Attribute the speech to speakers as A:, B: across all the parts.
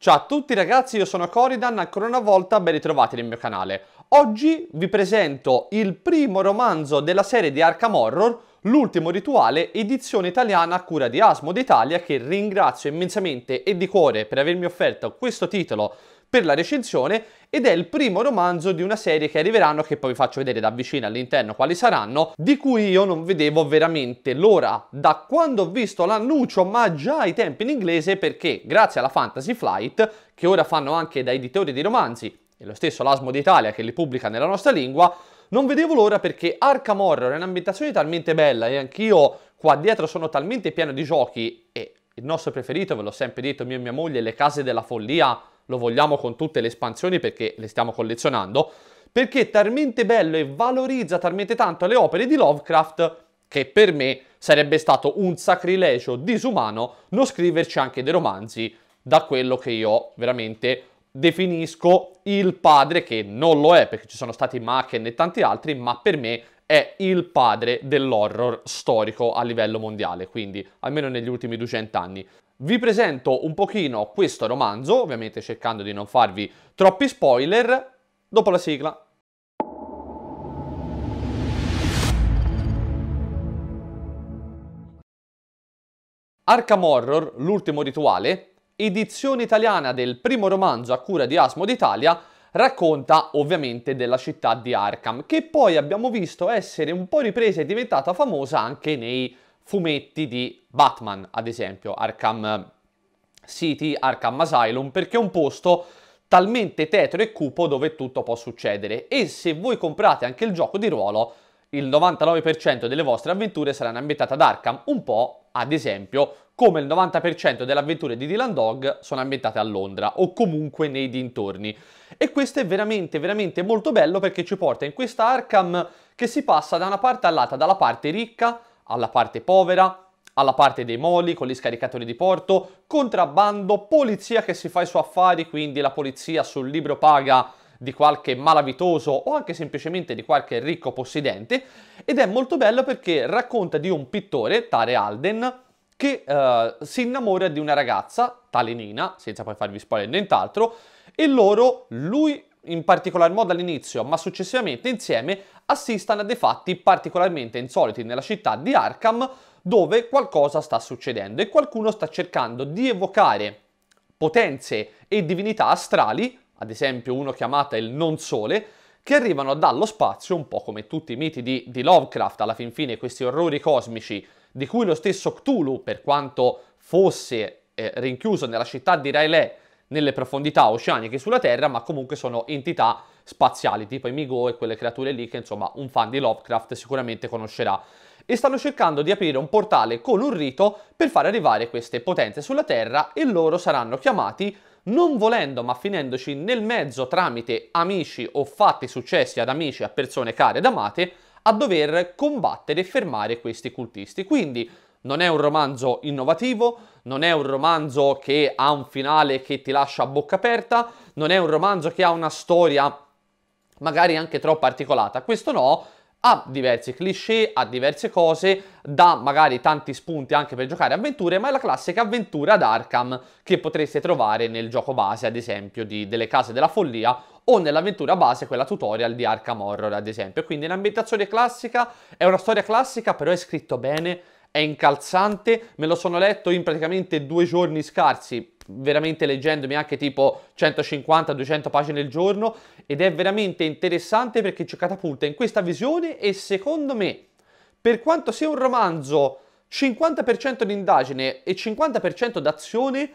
A: Ciao a tutti ragazzi, io sono Coridan, ancora una volta ben ritrovati nel mio canale. Oggi vi presento il primo romanzo della serie di Arkham Horror, L'ultimo rituale, edizione italiana a cura di Asmo d'Italia, che ringrazio immensamente e di cuore per avermi offerto questo titolo per la recensione ed è il primo romanzo di una serie che arriveranno, che poi vi faccio vedere da vicino all'interno quali saranno, di cui io non vedevo veramente l'ora da quando ho visto l'annuncio, ma già ai tempi in inglese, perché grazie alla Fantasy Flight, che ora fanno anche da editori di romanzi, e lo stesso l'Asmo d'Italia che li pubblica nella nostra lingua, non vedevo l'ora perché Arkham Horror è un'ambientazione talmente bella e anch'io qua dietro sono talmente pieno di giochi e il nostro preferito, ve l'ho sempre detto, mio e mia moglie, le case della follia lo vogliamo con tutte le espansioni perché le stiamo collezionando, perché è talmente bello e valorizza talmente tanto le opere di Lovecraft che per me sarebbe stato un sacrilegio disumano non scriverci anche dei romanzi da quello che io veramente definisco il padre, che non lo è perché ci sono stati Machen e tanti altri, ma per me è il padre dell'horror storico a livello mondiale, quindi almeno negli ultimi 200 anni. Vi presento un pochino questo romanzo, ovviamente cercando di non farvi troppi spoiler, dopo la sigla. Arkham Horror, l'ultimo rituale, edizione italiana del primo romanzo a cura di Asmo d'Italia, racconta ovviamente della città di Arkham, che poi abbiamo visto essere un po' ripresa e diventata famosa anche nei fumetti di Batman, ad esempio, Arkham City, Arkham Asylum, perché è un posto talmente tetro e cupo dove tutto può succedere. E se voi comprate anche il gioco di ruolo, il 99% delle vostre avventure saranno ambientate ad Arkham, un po' ad esempio come il 90% delle avventure di Dylan Dog sono ambientate a Londra o comunque nei dintorni. E questo è veramente, veramente molto bello perché ci porta in questa Arkham che si passa da una parte all'altra, dalla parte ricca alla parte povera, alla parte dei moli, con gli scaricatori di porto, contrabbando, polizia che si fa i suoi affari, quindi la polizia sul libro paga di qualche malavitoso o anche semplicemente di qualche ricco possidente ed è molto bello perché racconta di un pittore, Tare Alden, che eh, si innamora di una ragazza, tale Nina, senza poi farvi spoiler nient'altro, e loro, lui in particolar modo all'inizio, ma successivamente insieme, assistano a dei fatti particolarmente insoliti nella città di Arkham, dove qualcosa sta succedendo e qualcuno sta cercando di evocare potenze e divinità astrali, ad esempio uno chiamata il non sole, che arrivano dallo spazio, un po' come tutti i miti di, di Lovecraft, alla fin fine questi orrori cosmici, di cui lo stesso Cthulhu, per quanto fosse eh, rinchiuso nella città di Railè, nelle profondità oceaniche sulla Terra, ma comunque sono entità spaziali, tipo i Migo e quelle creature lì che insomma un fan di Lovecraft sicuramente conoscerà e stanno cercando di aprire un portale con un rito per far arrivare queste potenze sulla Terra e loro saranno chiamati non volendo ma finendoci nel mezzo tramite amici o fatti successi ad amici, a persone care ed amate, a dover combattere e fermare questi cultisti. Quindi non è un romanzo innovativo, non è un romanzo che ha un finale che ti lascia a bocca aperta, non è un romanzo che ha una storia magari anche troppo articolata. Questo no, ha diversi cliché, ha diverse cose, dà magari tanti spunti anche per giocare avventure, ma è la classica avventura ad Arkham che potreste trovare nel gioco base, ad esempio, di, delle case della follia o nell'avventura base, quella tutorial di Arkham Horror, ad esempio. Quindi è un'ambientazione classica, è una storia classica, però è scritto bene, è incalzante, me lo sono letto in praticamente due giorni scarsi, veramente leggendomi anche tipo 150-200 pagine al giorno ed è veramente interessante perché ci catapulta in questa visione e secondo me, per quanto sia un romanzo 50% di indagine e 50% d'azione,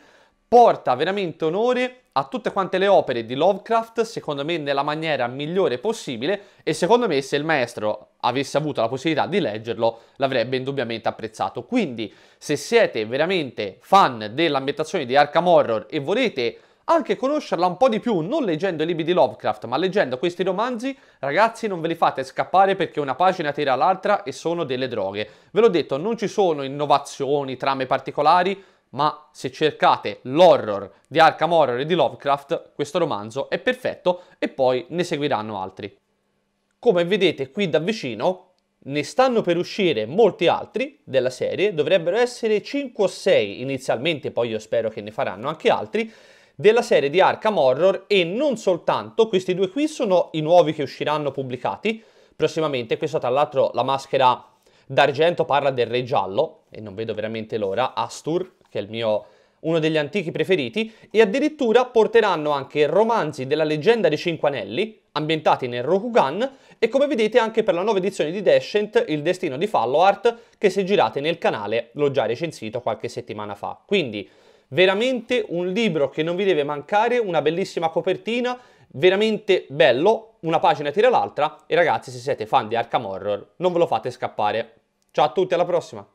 A: porta veramente onore a tutte quante le opere di Lovecraft, secondo me nella maniera migliore possibile e secondo me se il maestro avesse avuto la possibilità di leggerlo, l'avrebbe indubbiamente apprezzato. Quindi, se siete veramente fan dell'ambientazione di Arkham Horror e volete anche conoscerla un po' di più, non leggendo i libri di Lovecraft, ma leggendo questi romanzi, ragazzi non ve li fate scappare perché una pagina tira l'altra e sono delle droghe. Ve l'ho detto, non ci sono innovazioni, trame particolari, ma se cercate l'horror di Arkham Horror e di Lovecraft, questo romanzo è perfetto e poi ne seguiranno altri. Come vedete qui da vicino, ne stanno per uscire molti altri della serie, dovrebbero essere 5 o 6 inizialmente, poi io spero che ne faranno anche altri, della serie di Arkham Horror e non soltanto, questi due qui sono i nuovi che usciranno pubblicati prossimamente, questo tra l'altro la maschera d'argento parla del re giallo, e non vedo veramente l'ora, Astur, che è il mio uno degli antichi preferiti, e addirittura porteranno anche romanzi della leggenda dei Cinque Anelli, ambientati nel Rokugan e come vedete anche per la nuova edizione di Descent il destino di Falloart che se girate nel canale l'ho già recensito qualche settimana fa. Quindi veramente un libro che non vi deve mancare, una bellissima copertina, veramente bello, una pagina tira l'altra e ragazzi se siete fan di Arkham Horror non ve lo fate scappare. Ciao a tutti, alla prossima!